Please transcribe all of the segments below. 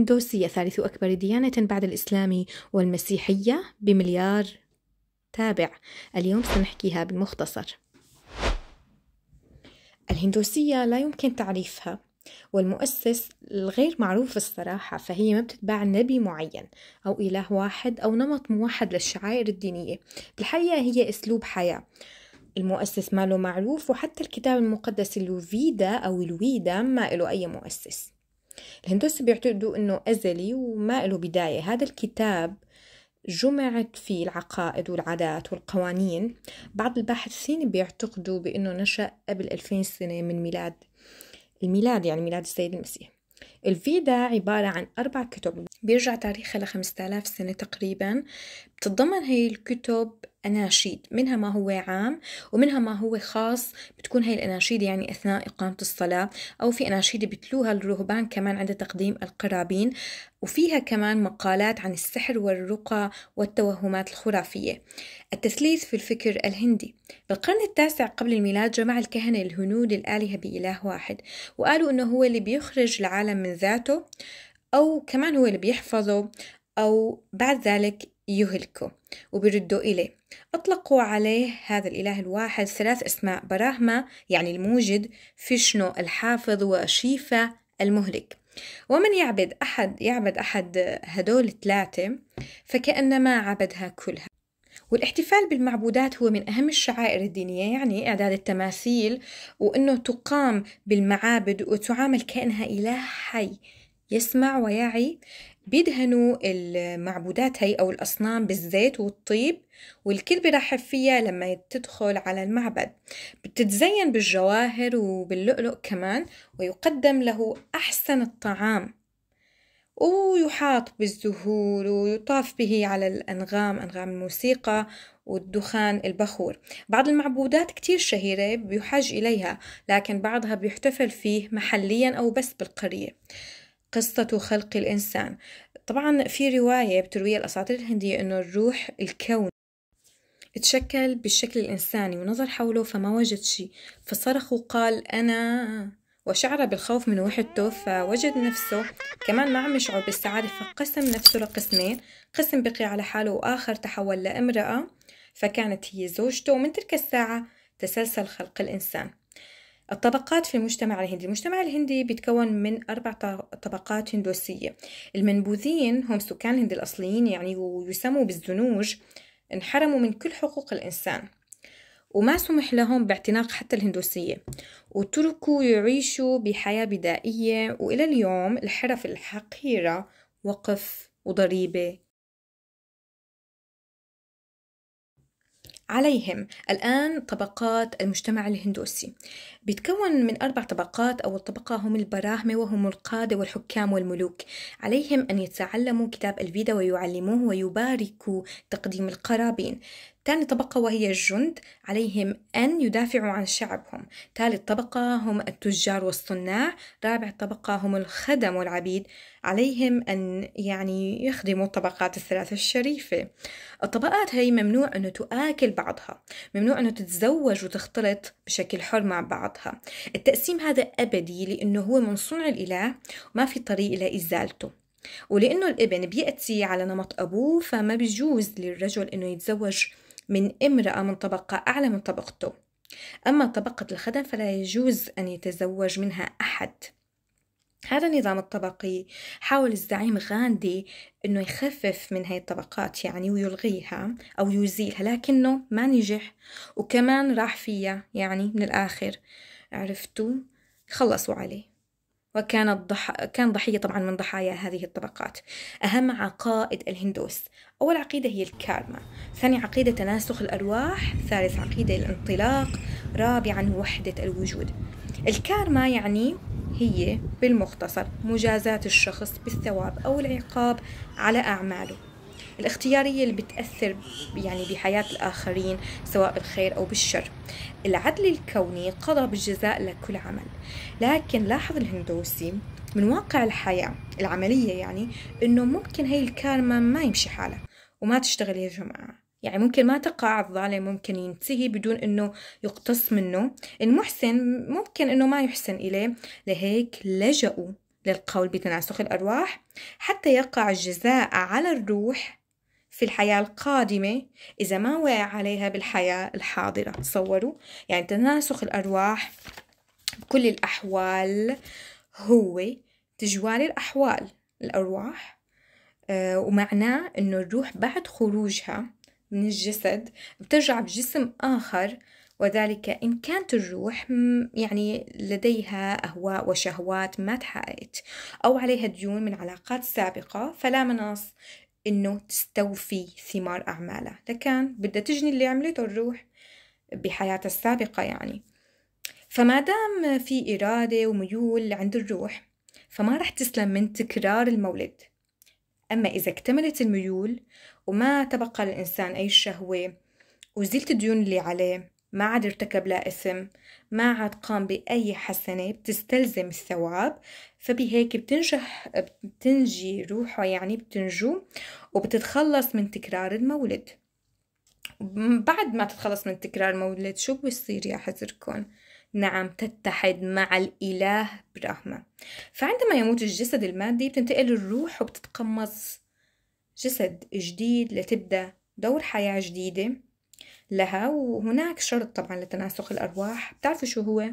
الهندوسية ثالث أكبر ديانة بعد الإسلام والمسيحية بمليار تابع اليوم سنحكيها بالمختصر الهندوسية لا يمكن تعريفها والمؤسس الغير معروف الصراحة فهي ما بتتبع نبي معين أو إله واحد أو نمط موحد للشعائر الدينية بالحقيقة هي أسلوب حياة المؤسس ما له معروف وحتى الكتاب المقدس الويدا أو الويدا ما له أي مؤسس الهندوس بيعتقدوا انه ازلي وما له بداية هذا الكتاب جمعت فيه العقائد والعادات والقوانين بعض الباحثين بيعتقدوا بأنه نشأ قبل 2000 سنة من ميلاد الميلاد يعني ميلاد السيد المسيح الفيدا عبارة عن أربع كتب بيرجع تاريخها لخمسة آلاف سنة تقريبا بتتضمن هي الكتب أناشيد منها ما هو عام ومنها ما هو خاص بتكون هاي الأناشيد يعني أثناء إقامة الصلاة أو في أناشيد بتلوها الرهبان كمان عند تقديم القرابين وفيها كمان مقالات عن السحر والرقى والتوهمات الخرافية التثليث في الفكر الهندي بالقرن التاسع قبل الميلاد جمع الكهنة الهنود الآلهة بإله واحد وقالوا أنه هو اللي بيخرج العالم من من ذاته أو كمان هو اللي بيحفظه أو بعد ذلك يهلكه وبيردوا إليه أطلقوا عليه هذا الإله الواحد ثلاث أسماء براهما يعني الموجد فيشنو الحافظ وشيفا المهلك ومن يعبد أحد يعبد أحد هدول الثلاثة فكأنما عبدها كلها والاحتفال بالمعبودات هو من أهم الشعائر الدينية يعني إعداد التماثيل وأنه تقام بالمعابد وتعامل كأنها إله حي يسمع ويعي بيدهنوا المعبودات هي أو الأصنام بالزيت والطيب والكل بيرحب فيها لما تدخل على المعبد بتتزين بالجواهر وباللؤلؤ كمان ويقدم له أحسن الطعام ويحاط بالزهور ويطاف به على الأنغام أنغام الموسيقى والدخان البخور بعض المعبودات كتير شهيرة بيحج إليها لكن بعضها بيحتفل فيه محليا أو بس بالقرية قصة خلق الإنسان طبعا في رواية بترويها الأساطير الهندية أنه الروح الكون تشكل بالشكل الإنساني ونظر حوله فما وجد شيء فصرخ وقال أنا وشعر بالخوف من وحدته فوجد نفسه كمان ما عم يشعر بالسعادة فقسم نفسه لقسمين قسم بقي على حاله وآخر تحول لامرأة فكانت هي زوجته ومن تلك الساعة تسلسل خلق الإنسان الطبقات في المجتمع الهندي المجتمع الهندي بيتكون من أربع طبقات هندوسية المنبوذين هم سكان الهند الأصليين يعني ويسموا بالزنوج انحرموا من كل حقوق الإنسان وما سمح لهم باعتناق حتى الهندوسية وتركوا يعيشوا بحياة بدائية وإلى اليوم الحرف الحقيرة وقف وضريبة عليهم الآن طبقات المجتمع الهندوسي بيتكون من أربع طبقات أول طبقة هم البراهمة وهم القادة والحكام والملوك عليهم أن يتعلموا كتاب الفيدا ويعلموه ويباركوا تقديم القرابين ثاني طبقة وهي الجند عليهم أن يدافعوا عن شعبهم ثالث طبقة هم التجار والصناع رابع طبقة هم الخدم والعبيد عليهم أن يعني يخدموا الطبقات الثلاثة الشريفة الطبقات هي ممنوع أنه تآكل بعضها ممنوع أنه تتزوج وتختلط بشكل حر مع بعضها التقسيم هذا أبدي لأنه هو من صنع الإله وما في طريق إلى إزالته ولأنه الابن بيأتي على نمط أبوه فما بيجوز للرجل أنه يتزوج من امرأة من طبقة أعلى من طبقته أما طبقة الخدم فلا يجوز أن يتزوج منها أحد هذا النظام الطبقي حاول الزعيم غاندي أنه يخفف من هاي الطبقات يعني ويلغيها أو يزيلها لكنه ما نجح وكمان راح فيها يعني من الآخر عرفتوا خلصوا عليه وكانت ضح... كان ضحية طبعا من ضحايا هذه الطبقات أهم عقائد الهندوس أول عقيدة هي الكارما ثاني عقيدة تناسخ الأرواح ثالث عقيدة الانطلاق رابعا وحدة الوجود الكارما يعني هي بالمختصر مجازاة الشخص بالثواب أو العقاب على أعماله الاختيارية اللي بتأثر يعني بحياة الآخرين سواء بالخير أو بالشر العدل الكوني قضى بالجزاء لكل عمل لكن لاحظ الهندوسي من واقع الحياة العملية يعني إنه ممكن هي الكارما ما يمشي حالها وما تشتغل يا جماعة يعني ممكن ما تقع الظالم ممكن ينتهي بدون انه يقتص منه المحسن ممكن انه ما يحسن اليه لهيك لجأوا للقول بتناسخ الارواح حتى يقع الجزاء على الروح في الحياة القادمة إذا ما وقع عليها بالحياة الحاضرة تصوروا يعني تناسخ الأرواح بكل الأحوال هو تجوال الأحوال الأرواح آه، ومعناه أنه الروح بعد خروجها من الجسد بترجع بجسم آخر وذلك إن كانت الروح يعني لديها أهواء وشهوات ما تحققت أو عليها ديون من علاقات سابقة فلا مناص إنه تستوفي ثمار أعمالها لكان بدها تجني اللي عملته الروح بحياتها السابقة يعني فما دام في إرادة وميول عند الروح فما رح تسلم من تكرار المولد أما إذا اكتملت الميول وما تبقى للإنسان أي شهوة وزلت الديون اللي عليه ما عاد ارتكب لا إثم ما عاد قام بأي حسنة بتستلزم الثواب فبهيك بتنجح بتنجي روحه يعني بتنجو وبتتخلص من تكرار المولد بعد ما تتخلص من تكرار المولد شو بيصير يا حذركم نعم تتحد مع الإله برحمة فعندما يموت الجسد المادي بتنتقل الروح وبتتقمص جسد جديد لتبدأ دور حياة جديدة لها وهناك شرط طبعا لتناسق الأرواح بتعرفوا شو هو؟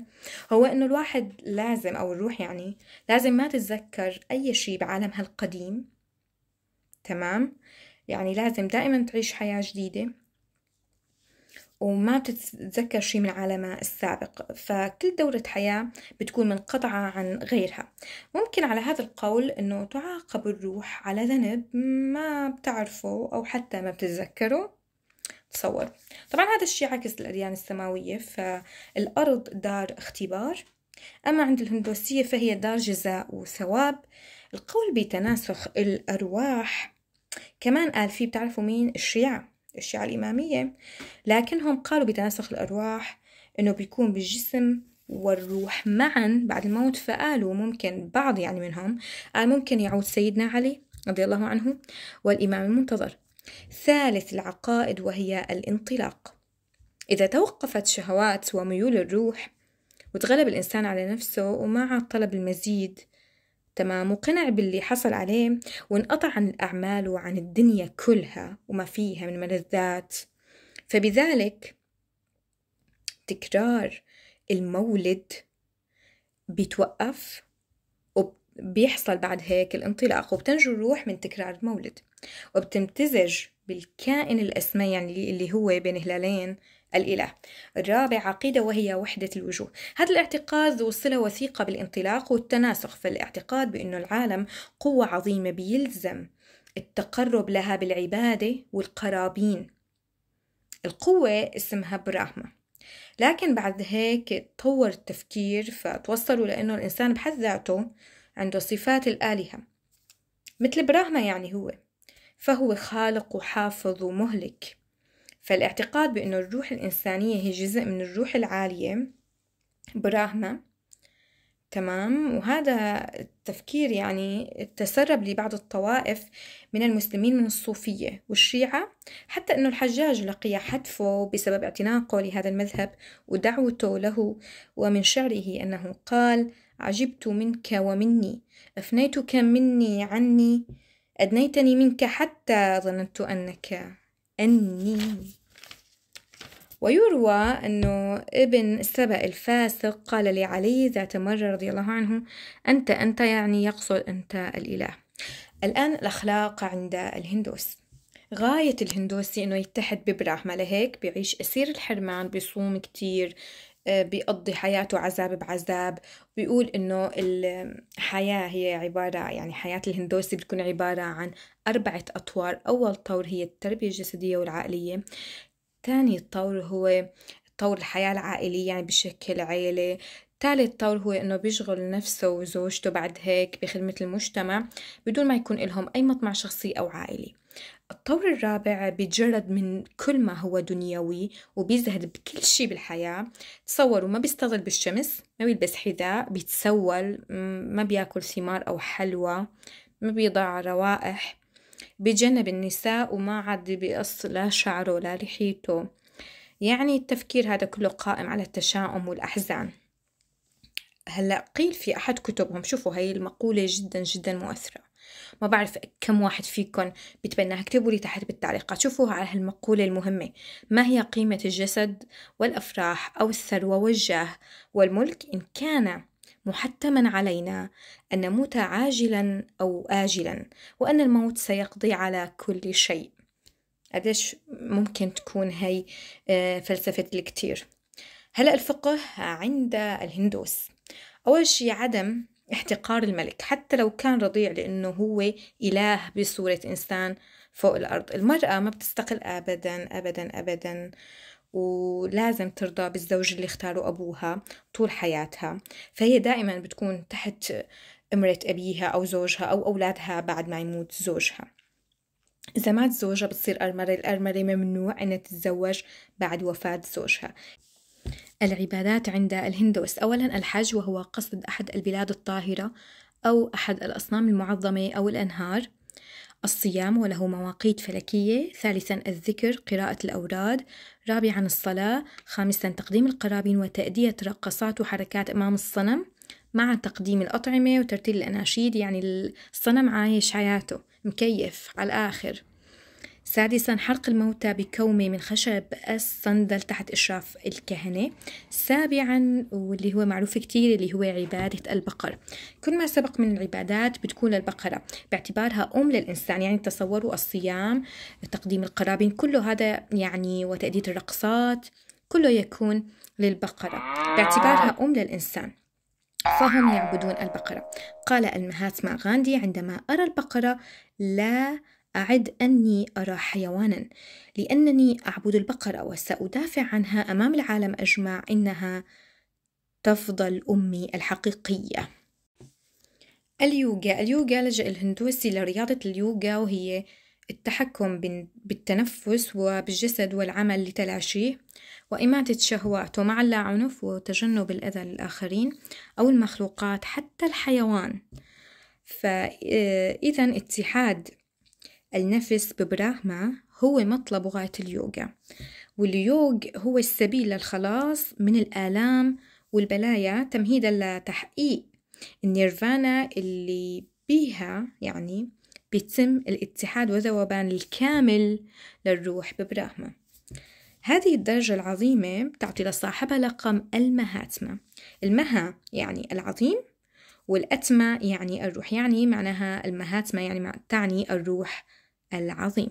هو إنه الواحد لازم أو الروح يعني لازم ما تتذكر أي شيء بعالمها القديم تمام؟ يعني لازم دائما تعيش حياة جديدة وما بتتذكر شيء من عالمها السابق فكل دورة حياة بتكون منقطعة عن غيرها ممكن على هذا القول أنه تعاقب الروح على ذنب ما بتعرفه أو حتى ما بتتذكره تصور طبعا هذا الشيء عكس الأديان السماوية فالأرض دار اختبار أما عند الهندوسية فهي دار جزاء وثواب القول بتناسخ الأرواح كمان قال فيه بتعرفوا مين الشيعة الشيعة الإمامية لكنهم قالوا بتناسخ الأرواح إنه بيكون بالجسم والروح معا بعد الموت فقالوا ممكن بعض يعني منهم قال ممكن يعود سيدنا علي رضي الله عنه والإمام المنتظر ثالث العقائد وهي الانطلاق إذا توقفت شهوات وميول الروح وتغلب الإنسان على نفسه ومع طلب المزيد تمام وقنع باللي حصل عليه وانقطع عن الأعمال وعن الدنيا كلها وما فيها من ملذات فبذلك تكرار المولد بيتوقف وبيحصل بعد هيك الانطلاق وبتنجو الروح من تكرار المولد وبتمتزج بالكائن الأسمى يعني اللي هو بين هلالين الإله الرابع عقيدة وهي وحدة الوجوه هذا الاعتقاد ذو صلة وثيقة بالانطلاق والتناسخ فالاعتقاد بأن العالم قوة عظيمة بيلزم التقرب لها بالعبادة والقرابين القوة اسمها براهما لكن بعد هيك تطور التفكير فتوصلوا لأنه الإنسان بحد ذاته عنده صفات الآلهة مثل براهما يعني هو فهو خالق وحافظ ومهلك فالاعتقاد بأن الروح الإنسانية هي جزء من الروح العالية براهمة تمام وهذا التفكير يعني تسرب لبعض الطوائف من المسلمين من الصوفية والشيعة حتى أنه الحجاج لقي حتفه بسبب اعتناقه لهذا المذهب ودعوته له ومن شعره أنه قال عجبت منك ومني أفنيتك مني عني أدنيتني منك حتى ظننت أنك أني ويروى أنه ابن السبأ الفاسق قال لعلي ذات مرة رضي الله عنه أنت أنت يعني يقصد أنت الإله الآن الأخلاق عند الهندوس غاية الهندوسي إنه يتحد ببراهما لهيك بيعيش أسير الحرمان بيصوم كتير آه، بيقضي حياته عذاب بعذاب بيقول انه الحياة هي عبارة يعني حياة الهندوسي بتكون عبارة عن أربعة أطوار أول طور هي التربية الجسدية والعقلية ثاني طور هو طور الحياة العائلية يعني بشكل عيلة ثالث طور هو انه بيشغل نفسه وزوجته بعد هيك بخدمة المجتمع بدون ما يكون لهم اي مطمع شخصي او عائلي الطور الرابع بيتجرد من كل ما هو دنيوي وبيزهد بكل شي بالحياة تصوروا ما بيستغل بالشمس ما بيلبس حذاء بيتسول ما بياكل ثمار أو حلوى ما بيضع روائح بيتجنب النساء وما عاد بيقص لا شعره ولا ريحيته يعني التفكير هذا كله قائم على التشاؤم والأحزان هلأ قيل في أحد كتبهم شوفوا هاي المقولة جدا جدا مؤثرة ما بعرف كم واحد فيكم بتبناها اكتبوا لي تحت بالتعليقات شوفوها على هالمقولة المهمة ما هي قيمة الجسد والأفراح أو الثروة والجاه والملك إن كان محتما علينا أن نموت عاجلا أو آجلا وأن الموت سيقضي على كل شيء قديش ممكن تكون هاي آه، فلسفة الكتير هلأ الفقه عند الهندوس أول شي عدم احتقار الملك حتى لو كان رضيع لأنه هو إله بصورة إنسان فوق الأرض المرأة ما بتستقل أبدا أبدا أبدا ولازم ترضى بالزوج اللي اختاره أبوها طول حياتها فهي دائما بتكون تحت امرة أبيها أو زوجها أو أولادها بعد ما يموت زوجها إذا مات زوجها بتصير أرملة الأرملة ممنوع أن تتزوج بعد وفاة زوجها العبادات عند الهندوس أولا الحج وهو قصد أحد البلاد الطاهرة أو أحد الأصنام المعظمة أو الأنهار الصيام وله مواقيت فلكية ثالثا الذكر قراءة الأوراد رابعا الصلاة خامسا تقديم القرابين وتأدية رقصات وحركات أمام الصنم مع تقديم الأطعمة وترتيل الأناشيد يعني الصنم عايش حياته مكيف على الآخر سادسا حرق الموتى بكومة من خشب الصندل تحت إشراف الكهنة سابعا واللي هو معروف كتير اللي هو عبادة البقر كل ما سبق من العبادات بتكون للبقرة باعتبارها أم للإنسان يعني تصوروا الصيام تقديم القرابين كله هذا يعني وتأدية الرقصات كله يكون للبقرة باعتبارها أم للإنسان فهم يعبدون البقرة قال المهاتما غاندي عندما أرى البقرة لا أعد أني أرى حيوانا لأنني أعبد البقرة وسأدافع عنها أمام العالم أجمع إنها تفضل أمي الحقيقية اليوغا اليوغا لجأ الهندوسي لرياضة اليوغا وهي التحكم بالتنفس وبالجسد والعمل لتلاشيه وإماتة شهواته مع اللاعنف وتجنب الأذى للآخرين أو المخلوقات حتى الحيوان فإذا اتحاد النفس ببراهما هو مطلب غاية اليوغا واليوغ هو السبيل للخلاص من الآلام والبلايا تمهيدا لتحقيق النيرفانا اللي بيها يعني بيتم الاتحاد وذوبان الكامل للروح ببراهما هذه الدرجة العظيمة بتعطي لصاحبها لقب المهاتما المها يعني العظيم والأتمة يعني الروح يعني معناها المهاتما يعني تعني الروح العظيم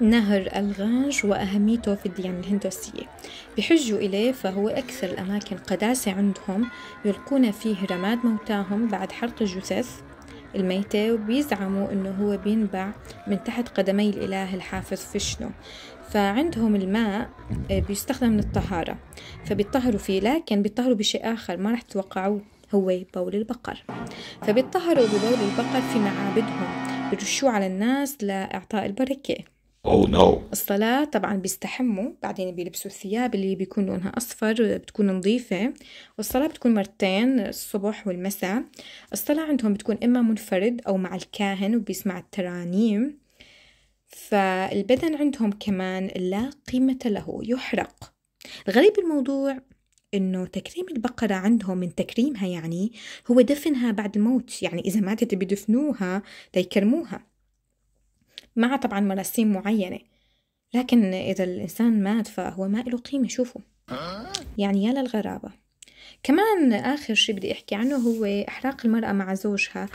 نهر الغانج وأهميته في الديانة الهندوسية بحجوا إليه فهو أكثر الأماكن قداسة عندهم يلقون فيه رماد موتاهم بعد حرق الجثث الميتة وبيزعموا أنه هو بينبع من تحت قدمي الإله الحافظ فيشنو فعندهم الماء آه، بيستخدم للطهارة فبيطهروا فيه لكن بيطهروا بشيء آخر ما رح تتوقعوه هو بول البقر فبيتطهروا ببول البقر في معابدهم بيرشوه على الناس لإعطاء البركة Oh no. الصلاة طبعا بيستحموا بعدين بيلبسوا الثياب اللي بيكون لونها أصفر بتكون نظيفة والصلاة بتكون مرتين الصبح والمساء الصلاة عندهم بتكون إما منفرد أو مع الكاهن وبيسمع الترانيم فالبدن عندهم كمان لا قيمة له يحرق الغريب الموضوع انه تكريم البقرة عندهم من تكريمها يعني هو دفنها بعد الموت يعني اذا ماتت بدفنوها ليكرموها مع طبعا مراسيم معينة لكن اذا الانسان مات فهو ما له قيمة شوفوا يعني يا للغرابة كمان اخر شي بدي احكي عنه هو احراق المرأة مع زوجها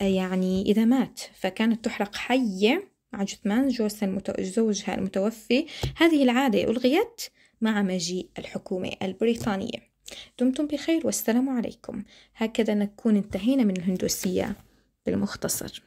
يعني اذا مات فكانت تحرق حية مع جثمان زوجها المتوفي هذه العادة ألغيت مع مجيء الحكومة البريطانية دمتم بخير والسلام عليكم هكذا نكون انتهينا من الهندوسية بالمختصر